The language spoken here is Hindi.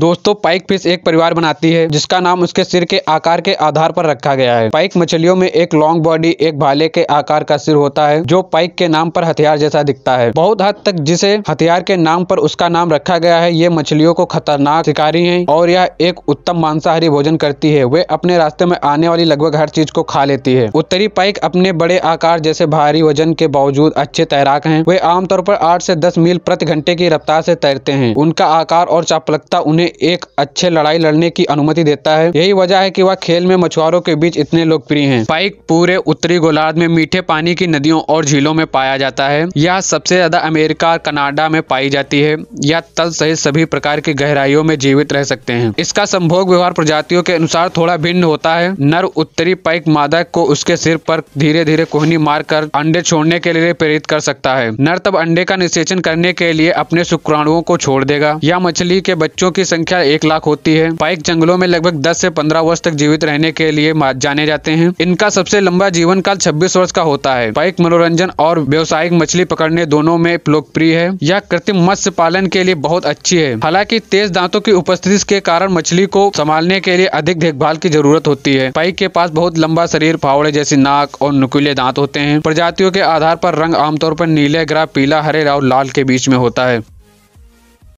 दोस्तों पाइक फिश एक परिवार बनाती है जिसका नाम उसके सिर के आकार के आधार पर रखा गया है पाइक मछलियों में एक लॉन्ग बॉडी एक भाले के आकार का सिर होता है जो पाइक के नाम पर हथियार जैसा दिखता है बहुत हद तक जिसे हथियार के नाम पर उसका नाम रखा गया है ये मछलियों को खतरनाक शिकारी है और यह एक उत्तम मांसाहारी भोजन करती है वे अपने रास्ते में आने वाली लगभग हर चीज को खा लेती है उत्तरी पाइक अपने बड़े आकार जैसे भारी वजन के बावजूद अच्छे तैराक है वे आमतौर पर आठ से दस मील प्रति घंटे की रफ्तार से तैरते हैं उनका आकार और चापलकता उन्हें एक अच्छे लड़ाई लड़ने की अनुमति देता है यही वजह है कि वह खेल में मछुआरों के बीच इतने लोकप्रिय हैं पाइक पूरे उत्तरी गोलार्ध में मीठे पानी की नदियों और झीलों में पाया जाता है यह सबसे ज्यादा अमेरिका और कनाडा में पाई जाती है यह तल सहित सभी प्रकार की गहराइयों में जीवित रह सकते हैं इसका संभोग व्यवहार प्रजातियों के अनुसार थोड़ा भिन्न होता है नर उत्तरी पाइक मादा को उसके सिर पर धीरे धीरे कोहनी मारकर अंडे छोड़ने के लिए प्रेरित कर सकता है नर तब अंडे का निषेचन करने के लिए अपने शुक्राणुओं को छोड़ देगा यह मछली के बच्चों की संख्या एक लाख होती है पाइक जंगलों में लगभग दस से पंद्रह वर्ष तक जीवित रहने के लिए जाने जाते हैं इनका सबसे लंबा जीवन काल छब्बीस वर्ष का होता है पाइक मनोरंजन और व्यवसायिक मछली पकड़ने दोनों में लोकप्रिय है यह कृत्रिम मत्स्य पालन के लिए बहुत अच्छी है हालांकि तेज दांतों की उपस्थिति के कारण मछली को संभालने के लिए अधिक देखभाल की जरूरत होती है पाइक के पास बहुत लंबा शरीर फावड़े जैसी नाक और नुकीले दांत होते हैं प्रजातियों के आधार पर रंग आमतौर पर नीले ग्रा पीला हरे और लाल के बीच में होता है